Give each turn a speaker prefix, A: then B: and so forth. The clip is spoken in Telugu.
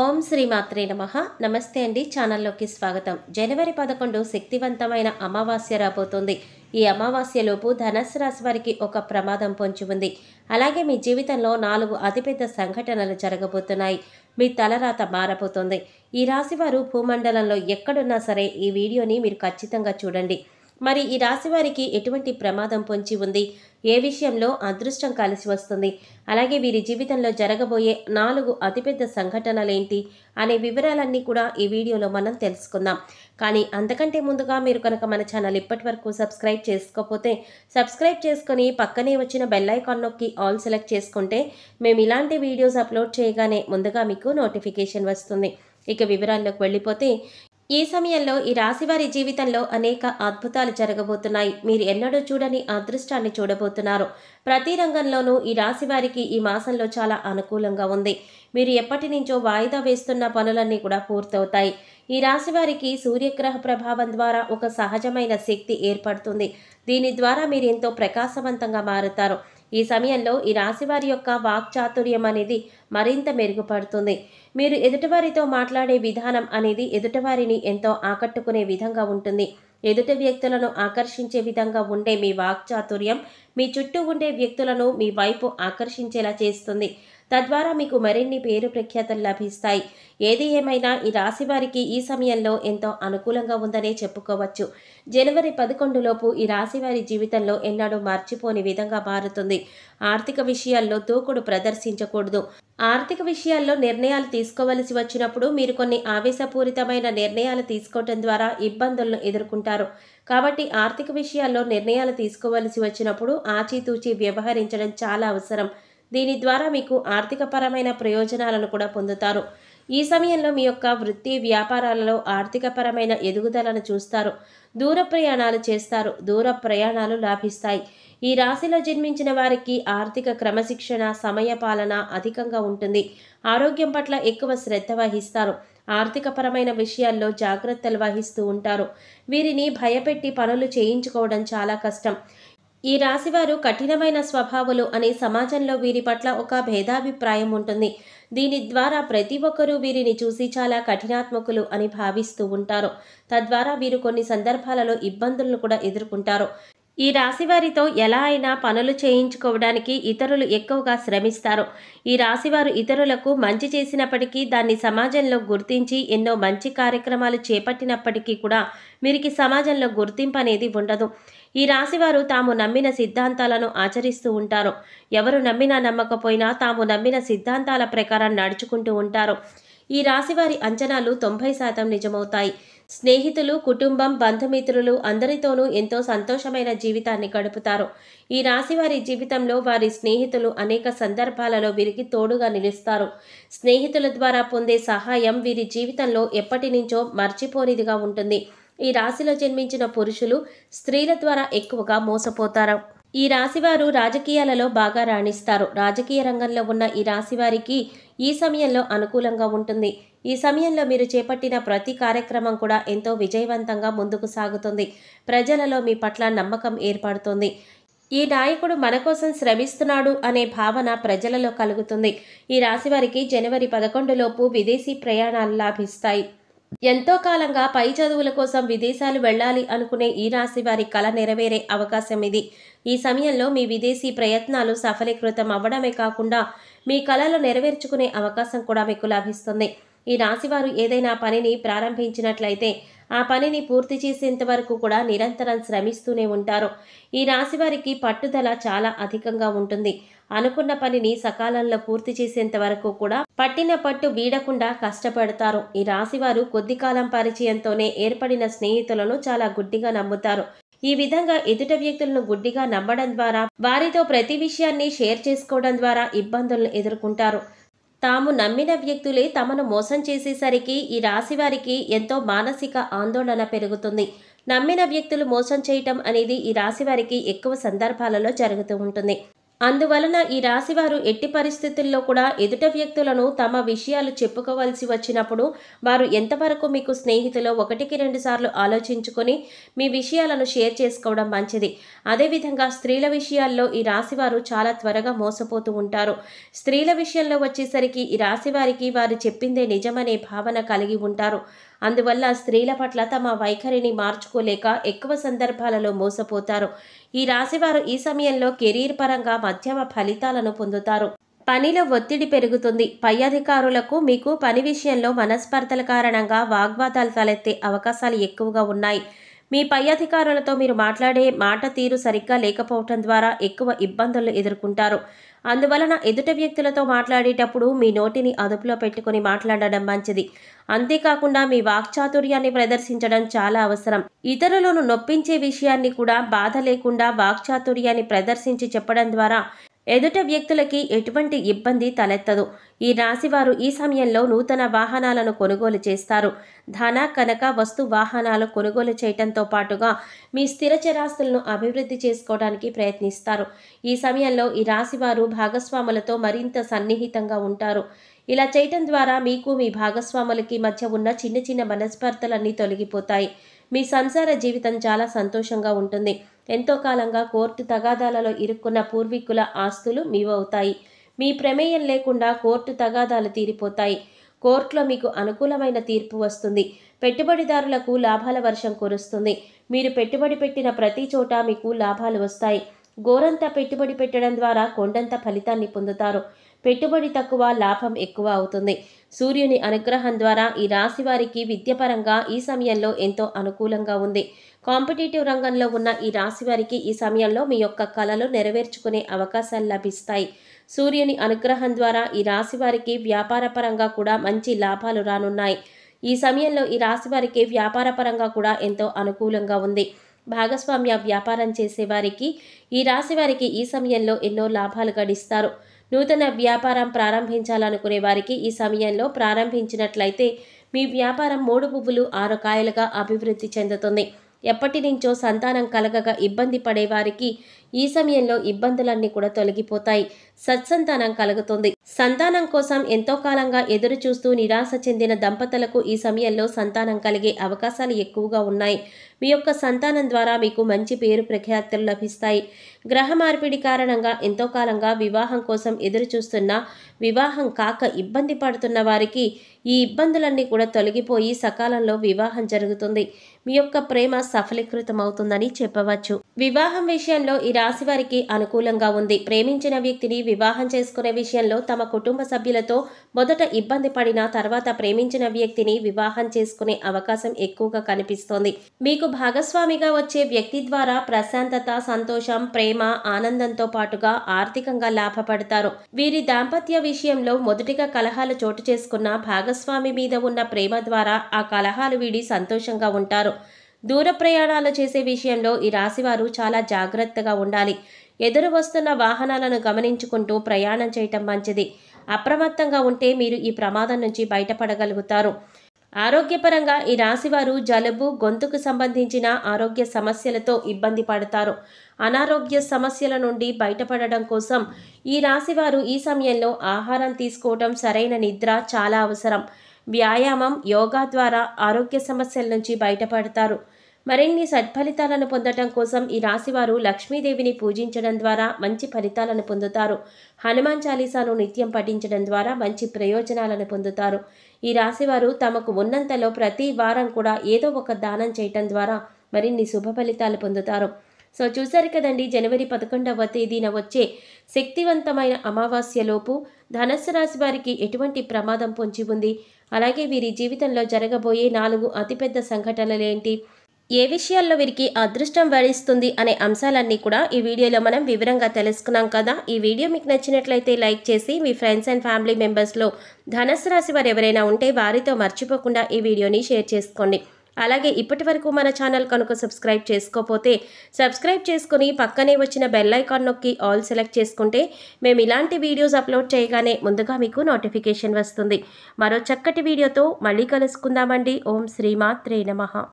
A: ఓం శ్రీ మాత్రే నమ నమస్తే అండి ఛానల్లోకి స్వాగతం జనవరి పదకొండు శక్తివంతమైన అమావాస్య రాబోతుంది ఈ అమావాస్యలోపు ధనస్సు రాశి వారికి ఒక ప్రమాదం పొంచి ఉంది అలాగే మీ జీవితంలో నాలుగు అతిపెద్ద సంఘటనలు జరగబోతున్నాయి మీ తలరాత మారబోతుంది ఈ రాశివారు భూమండలంలో ఎక్కడున్నా సరే ఈ వీడియోని మీరు ఖచ్చితంగా చూడండి మరి ఈ రాశివారికి ఎటువంటి ప్రమాదం పొంచి ఉంది ఏ విషయంలో అదృష్టం కలిసి వస్తుంది అలాగే వీరి జీవితంలో జరగబోయే నాలుగు అతిపెద్ద సంఘటనలేంటి అనే వివరాలన్నీ కూడా ఈ వీడియోలో మనం తెలుసుకుందాం కానీ అంతకంటే ముందుగా మీరు కనుక మన ఛానల్ ఇప్పటి వరకు సబ్స్క్రైబ్ చేసుకోకపోతే సబ్స్క్రైబ్ చేసుకొని పక్కనే వచ్చిన బెల్లైకాన్ నొక్కి ఆల్ సెలెక్ట్ చేసుకుంటే మేము ఇలాంటి వీడియోస్ అప్లోడ్ చేయగానే ముందుగా మీకు నోటిఫికేషన్ వస్తుంది ఇక వివరాల్లోకి వెళ్ళిపోతే ఈ సమయంలో ఈ రాశివారి జీవితంలో అనేక అద్భుతాలు జరగబోతున్నాయి మీరు ఎన్నడూ చూడని అదృష్టాన్ని చూడబోతున్నారు ప్రతి రంగంలోనూ ఈ రాశివారికి ఈ మాసంలో చాలా అనుకూలంగా ఉంది మీరు ఎప్పటి నుంచో వాయిదా వేస్తున్న పనులన్నీ కూడా పూర్తవుతాయి ఈ రాశి వారికి సూర్యగ్రహ ప్రభావం ద్వారా ఒక సహజమైన శక్తి ఏర్పడుతుంది దీని ద్వారా మీరు ఎంతో ప్రకాశవంతంగా మారుతారు ఈ సమయంలో ఈ రాశివారి యొక్క వాక్చాతుర్యం అనేది మరింత మెరుగుపడుతుంది మీరు ఎదుటివారితో మాట్లాడే విధానం అనేది ఎదుటివారిని ఎంతో ఆకట్టుకునే విధంగా ఉంటుంది ఎదుటి వ్యక్తులను ఆకర్షించే విధంగా ఉండే మీ వాక్చాతుర్యం మీ చుట్టూ ఉండే వ్యక్తులను మీ వైపు ఆకర్షించేలా చేస్తుంది తద్వారా మీకు మరిన్ని పేరు ప్రఖ్యాతలు లభిస్తాయి ఏది ఏమైనా ఈ రాశి వారికి ఈ సమయంలో ఎంతో అనుకూలంగా ఉందనే చెప్పుకోవచ్చు జనవరి పదకొండులోపు ఈ రాశి వారి జీవితంలో ఎన్నడూ మర్చిపోని విధంగా మారుతుంది ఆర్థిక విషయాల్లో దూకుడు ప్రదర్శించకూడదు ఆర్థిక విషయాల్లో నిర్ణయాలు తీసుకోవలసి వచ్చినప్పుడు మీరు కొన్ని ఆవేశపూరితమైన నిర్ణయాలు తీసుకోవటం ద్వారా ఇబ్బందులను ఎదుర్కొంటారు కాబట్టి ఆర్థిక విషయాల్లో నిర్ణయాలు తీసుకోవలసి వచ్చినప్పుడు ఆచితూచి వ్యవహరించడం చాలా అవసరం దీని ద్వారా మీకు ఆర్థికపరమైన ప్రయోజనాలను కూడా పొందుతారు ఈ సమయంలో మీ యొక్క వృత్తి వ్యాపారాలలో ఆర్థికపరమైన ఎదుగుదలను చూస్తారు దూర ప్రయాణాలు చేస్తారు దూర ప్రయాణాలు లాభిస్తాయి ఈ రాశిలో జన్మించిన వారికి ఆర్థిక క్రమశిక్షణ సమయ పాలన అధికంగా ఉంటుంది ఆరోగ్యం పట్ల ఎక్కువ శ్రద్ధ వహిస్తారు ఆర్థికపరమైన విషయాల్లో జాగ్రత్తలు వహిస్తూ ఉంటారు వీరిని భయపెట్టి పనులు చేయించుకోవడం చాలా కష్టం ఈ రాశివారు కఠినమైన స్వభావులు అని సమాజంలో వీరి పట్ల ఒక భేదాభిప్రాయం ఉంటుంది దీని ద్వారా ప్రతి ఒక్కరూ వీరిని చూసి చాలా కఠినాత్మకులు అని భావిస్తూ ఉంటారు తద్వారా వీరు కొన్ని సందర్భాలలో ఇబ్బందులను కూడా ఎదుర్కొంటారు ఈ రాశివారితో ఎలా అయినా పనులు చేయించుకోవడానికి ఇతరులు ఎక్కువగా శ్రమిస్తారు ఈ రాశివారు ఇతరులకు మంచి చేసినప్పటికీ దాన్ని సమాజంలో గుర్తించి ఎన్నో మంచి కార్యక్రమాలు చేపట్టినప్పటికీ కూడా వీరికి సమాజంలో గుర్తింపు అనేది ఉండదు ఈ రాశివారు తాము నమ్మిన సిద్ధాంతాలను ఆచరిస్తూ ఉంటారు ఎవరు నమ్మినా నమ్మకపోయినా తాము నమ్మిన సిద్ధాంతాల ప్రకారం నడుచుకుంటూ ఉంటారు ఈ రాశివారి అంచనాలు తొంభై శాతం నిజమవుతాయి స్నేహితులు కుటుంబం బంధుమిత్రులు అందరితోనూ ఎంతో సంతోషమైన జీవితాన్ని గడుపుతారు ఈ రాశివారి జీవితంలో వారి స్నేహితులు అనేక సందర్భాలలో వీరికి తోడుగా నిలుస్తారు స్నేహితుల ద్వారా పొందే సహాయం వీరి జీవితంలో ఎప్పటి నుంచో మర్చిపోనిదిగా ఉంటుంది ఈ రాశిలో జన్మించిన పురుషులు స్త్రీల ద్వారా ఎక్కువగా మోసపోతారు ఈ రాశివారు రాజకీయాలలో బాగా రాణిస్తారు రాజకీయ రంగంలో ఉన్న ఈ రాశివారికి ఈ సమయంలో అనుకూలంగా ఉంటుంది ఈ సమయంలో మీరు చేపట్టిన ప్రతి కార్యక్రమం కూడా ఎంతో విజయవంతంగా ముందుకు సాగుతుంది ప్రజలలో మీ పట్ల నమ్మకం ఏర్పడుతుంది ఈ నాయకుడు మన కోసం శ్రమిస్తున్నాడు అనే భావన ప్రజలలో కలుగుతుంది ఈ రాశివారికి జనవరి పదకొండులోపు విదేశీ ప్రయాణాలు లాభిస్తాయి ఎంతో కాలంగా పై చదువుల కోసం విదేశాలు వెళ్ళాలి అనుకునే ఈ రాశి వారి కళ నెరవేరే అవకాశం ఇది ఈ సమయంలో మీ విదేశీ ప్రయత్నాలు సఫలీకృతం అవ్వడమే కాకుండా మీ కళలు నెరవేర్చుకునే అవకాశం కూడా మీకు లభిస్తుంది ఈ రాశివారు ఏదైనా పనిని ప్రారంభించినట్లయితే ఆ పనిని పూర్తి చేసేంత వరకు కూడా నిరంతరం శ్రమిస్తూనే ఉంటారు ఈ రాశివారికి పట్టుదల చాలా అధికంగా ఉంటుంది అనుకున్న పనిని సకాలంలో పూర్తి చేసేంత వరకు కూడా పట్టిన పట్టు వీడకుండా కష్టపడతారు ఈ రాశివారు కొద్ది కాలం పరిచయంతోనే ఏర్పడిన స్నేహితులను చాలా గుడ్డిగా నమ్ముతారు ఈ విధంగా ఎదుట వ్యక్తులను గుడ్డిగా నమ్మడం ద్వారా వారితో ప్రతి విషయాన్ని షేర్ చేసుకోవడం ద్వారా ఇబ్బందులను ఎదుర్కొంటారు తాము నమ్మిన వ్యక్తులే తమను మోసం చేసేసరికి ఈ రాశి వారికి ఎంతో మానసిక ఆందోళన పెరుగుతుంది నమ్మిన వ్యక్తులు మోసం చేయటం అనేది ఈ రాశి వారికి ఎక్కువ సందర్భాలలో జరుగుతూ ఉంటుంది అందువలన ఈ రాశివారు ఎట్టి పరిస్థితుల్లో కూడా ఎదుట వ్యక్తులను తమ విషయాలు చెప్పుకోవాల్సి వచ్చినప్పుడు వారు ఎంతవరకు మీకు స్నేహితులు ఒకటికి రెండు సార్లు ఆలోచించుకొని మీ విషయాలను షేర్ చేసుకోవడం మంచిది అదేవిధంగా స్త్రీల విషయాల్లో ఈ రాశివారు చాలా త్వరగా మోసపోతూ ఉంటారు స్త్రీల విషయంలో వచ్చేసరికి ఈ రాశివారికి వారు చెప్పిందే నిజమనే భావన కలిగి ఉంటారు అందువల్ల స్త్రీల పట్ల తమ వైఖరిని మార్చుకోలేక ఎక్కువ సందర్భాలలో మోసపోతారు ఈ రాశివారు ఈ సమయంలో కెరీర్ పరంగా మధ్యమ ఫలితాలను పొందుతారు పనిలో ఒత్తిడి పెరుగుతుంది పై అధికారులకు మీకు పని విషయంలో మనస్పర్ధల కారణంగా వాగ్వాదాలు తలెత్తే అవకాశాలు ఎక్కువగా ఉన్నాయి మీ పై అధికారులతో మీరు మాట్లాడే మాట తీరు సరిగ్గా లేకపోవటం ద్వారా ఎక్కువ ఇబ్బందులు ఎదుర్కొంటారు అందువలన ఎదుట వ్యక్తులతో మాట్లాడేటప్పుడు మీ నోటిని అదుపులో పెట్టుకుని మాట్లాడడం మంచిది అంతేకాకుండా మీ వాక్చాతుర్యాన్ని ప్రదర్శించడం చాలా అవసరం ఇతరులను నొప్పించే విషయాన్ని కూడా బాధ లేకుండా వాక్చాతుర్యాన్ని ప్రదర్శించి చెప్పడం ద్వారా ఎదుట వ్యక్తులకి ఎటువంటి ఇబ్బంది తలెత్తదు ఈ రాశివారు ఈ సమయంలో నూతన వాహనాలను కొనుగోలు చేస్తారు ధన కనక వస్తు వాహనాలు కొనుగోలు చేయటంతో పాటుగా మీ స్థిర చరాస్తులను అభివృద్ధి చేసుకోవడానికి ప్రయత్నిస్తారు ఈ సమయంలో ఈ రాశివారు భాగస్వాములతో మరింత సన్నిహితంగా ఉంటారు ఇలా చేయటం ద్వారా మీకు మీ భాగస్వాములకి మధ్య ఉన్న చిన్న చిన్న మనస్పర్ధలన్నీ తొలగిపోతాయి మీ సంసార జీవితం చాలా సంతోషంగా ఉంటుంది ఎంతో కాలంగా కోర్టు తగాదాలలో ఇరుక్కున్న పూర్వీకుల ఆస్తులు మీవవుతాయి మీ ప్రమేయం లేకుండా కోర్టు తగాదాలు తీరిపోతాయి కోర్టులో మీకు అనుకూలమైన తీర్పు వస్తుంది పెట్టుబడిదారులకు లాభాల వర్షం కురుస్తుంది మీరు పెట్టుబడి పెట్టిన ప్రతి చోట మీకు లాభాలు వస్తాయి గోరంత పెట్టుబడి పెట్టడం ద్వారా కొండంత ఫలితాన్ని పొందుతారు పెట్టుబడి తక్కువ లాభం ఎక్కువ అవుతుంది సూర్యుని అనుగ్రహం ద్వారా ఈ రాశి వారికి విద్యపరంగా ఈ సమయంలో ఎంతో అనుకూలంగా ఉంది కాంపిటేటివ్ రంగంలో ఉన్న ఈ రాశి వారికి ఈ సమయంలో మీ యొక్క కళలు నెరవేర్చుకునే అవకాశాలు లభిస్తాయి సూర్యుని అనుగ్రహం ద్వారా ఈ రాశి వారికి వ్యాపారపరంగా కూడా మంచి లాభాలు రానున్నాయి ఈ సమయంలో ఈ రాశి వారికి వ్యాపారపరంగా కూడా ఎంతో అనుకూలంగా ఉంది భాగస్వామ్య వ్యాపారం చేసేవారికి ఈ రాశి వారికి ఈ సమయంలో ఎన్నో లాభాలు గడిస్తారు నూతన వ్యాపారం ప్రారంభించాలనుకునే వారికి ఈ సమయంలో ప్రారంభించినట్లయితే మీ వ్యాపారం మూడు పువ్వులు ఆరు కాయలుగా అభివృద్ధి చెందుతుంది ఎప్పటి నుంచో సంతానం కలగక ఇబ్బంది పడేవారికి ఈ సమయంలో ఇబ్బందులన్నీ కూడా తొలగిపోతాయి సత్సంతానం కలుగుతుంది సంతానం కోసం ఎంతో కాలంగా ఎదురు చూస్తూ నిరాశ చెందిన దంపతులకు ఈ సమయంలో సంతానం కలిగే అవకాశాలు ఎక్కువగా ఉన్నాయి మీ యొక్క సంతానం ద్వారా మీకు మంచి పేరు ప్రఖ్యాతులు లభిస్తాయి గ్రహ మార్పిడి కారణంగా ఎంతో కాలంగా వివాహం కోసం ఎదురు చూస్తున్న వివాహం కాక ఇబ్బంది పడుతున్న వారికి ఈ ఇబ్బందులన్నీ కూడా తొలగిపోయి సకాలంలో వివాహం జరుగుతుంది మీ యొక్క ప్రేమ సఫలీకృతం అవుతుందని చెప్పవచ్చు వివాహం విషయంలో ఈ రాశి వారికి అనుకూలంగా ఉంది ప్రేమించిన వ్యక్తిని వివాహం చేసుకునే విషయంలో తమ కుటుంబ సభ్యులతో మొదట ఇబ్బంది పడిన తర్వాత ప్రేమించిన వ్యక్తిని వివాహం చేసుకునే అవకాశం ఎక్కువగా కనిపిస్తోంది మీకు భాగస్వామిగా వచ్చే వ్యక్తి ద్వారా ప్రశాంతత సంతోషం ప్రేమ ఆనందంతో పాటుగా ఆర్థికంగా లాభపడతారు వీరి దాంపత్య విషయంలో మొదటిగా కలహాలు చోటు చేసుకున్న భాగస్వామి మీద ఉన్న ప్రేమ ద్వారా ఆ కలహాలు వీడి సంతోషంగా ఉంటారు దూర ప్రయాణాలు చేసే విషయంలో ఈ రాశివారు చాలా జాగ్రత్తగా ఉండాలి ఎదురు వస్తున్న వాహనాలను గమనించుకుంటూ ప్రయాణం చేయటం మంచిది అప్రమత్తంగా ఉంటే మీరు ఈ ప్రమాదం నుంచి బయటపడగలుగుతారు ఆరోగ్యపరంగా ఈ రాశివారు జలుబు గొంతుకు సంబంధించిన ఆరోగ్య సమస్యలతో ఇబ్బంది పడతారు అనారోగ్య సమస్యల నుండి బయటపడడం కోసం ఈ రాశివారు ఈ సమయంలో ఆహారం తీసుకోవడం సరైన నిద్ర చాలా అవసరం వ్యాయామం యోగా ద్వారా ఆరోగ్య సమస్యల నుంచి బయటపడతారు మరిన్ని సత్ఫలితాలను పొందటం కోసం ఈ రాశివారు లక్ష్మీదేవిని పూజించడం ద్వారా మంచి ఫలితాలను పొందుతారు హనుమాన్ చాలీసాను నిత్యం పఠించడం ద్వారా మంచి ప్రయోజనాలను పొందుతారు ఈ రాశివారు తమకు ఉన్నంతలో ప్రతి వారం కూడా ఏదో ఒక దానం చేయటం ద్వారా మరిన్ని శుభ ఫలితాలు పొందుతారు సో చూసారు కదండి జనవరి పదకొండవ తేదీన వచ్చే శక్తివంతమైన అమావాస్యలోపు ధనస్సు రాశి వారికి ఎటువంటి ప్రమాదం పొంచి ఉంది అలాగే వీరి జీవితంలో జరగబోయే నాలుగు అతిపెద్ద సంఘటనలేంటి ఏ విషయాల్లో వీరికి అదృష్టం వరిస్తుంది అనే అంశాలన్నీ కూడా ఈ వీడియోలో మనం వివరంగా తెలుసుకున్నాం కదా ఈ వీడియో మీకు నచ్చినట్లయితే లైక్ చేసి మీ ఫ్రెండ్స్ అండ్ ఫ్యామిలీ మెంబర్స్లో ధనస్సు రాశి వారు ఎవరైనా ఉంటే వారితో మర్చిపోకుండా ఈ వీడియోని షేర్ చేసుకోండి అలాగే ఇప్పటి వరకు మన ఛానల్ కనుక సబ్స్క్రైబ్ చేసుకోపోతే సబ్స్క్రైబ్ చేసుకుని పక్కనే వచ్చిన బెల్ ఐకాన్ నొక్కి ఆల్ సెలెక్ట్ చేసుకుంటే మేము ఇలాంటి వీడియోస్ అప్లోడ్ చేయగానే ముందుగా మీకు నోటిఫికేషన్ వస్తుంది మరో చక్కటి వీడియోతో మళ్ళీ కలుసుకుందామండి ఓం శ్రీమాత్రే నమ